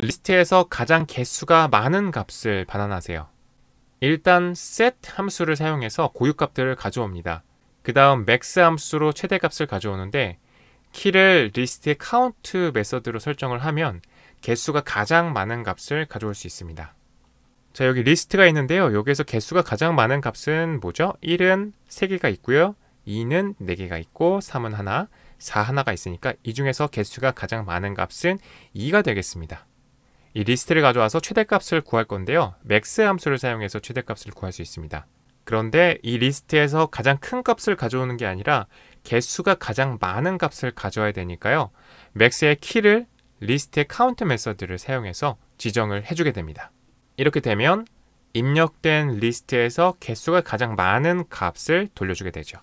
리스트에서 가장 개수가 많은 값을 반환하세요. 일단 set 함수를 사용해서 고유값들을 가져옵니다. 그 다음 max 함수로 최대값을 가져오는데 키를 리스트의 count 메서드로 설정을 하면 개수가 가장 많은 값을 가져올 수 있습니다. 자 여기 리스트가 있는데요. 여기에서 개수가 가장 많은 값은 뭐죠? 1은 3개가 있고요. 2는 4개가 있고 3은 하나, 4 하나가 있으니까 이 중에서 개수가 가장 많은 값은 2가 되겠습니다. 이 리스트를 가져와서 최대값을 구할 건데요. max 함수를 사용해서 최대값을 구할 수 있습니다. 그런데 이 리스트에서 가장 큰 값을 가져오는 게 아니라 개수가 가장 많은 값을 가져와야 되니까요. max의 키를 리스트의 카운트 메서드를 사용해서 지정을 해주게 됩니다. 이렇게 되면 입력된 리스트에서 개수가 가장 많은 값을 돌려주게 되죠.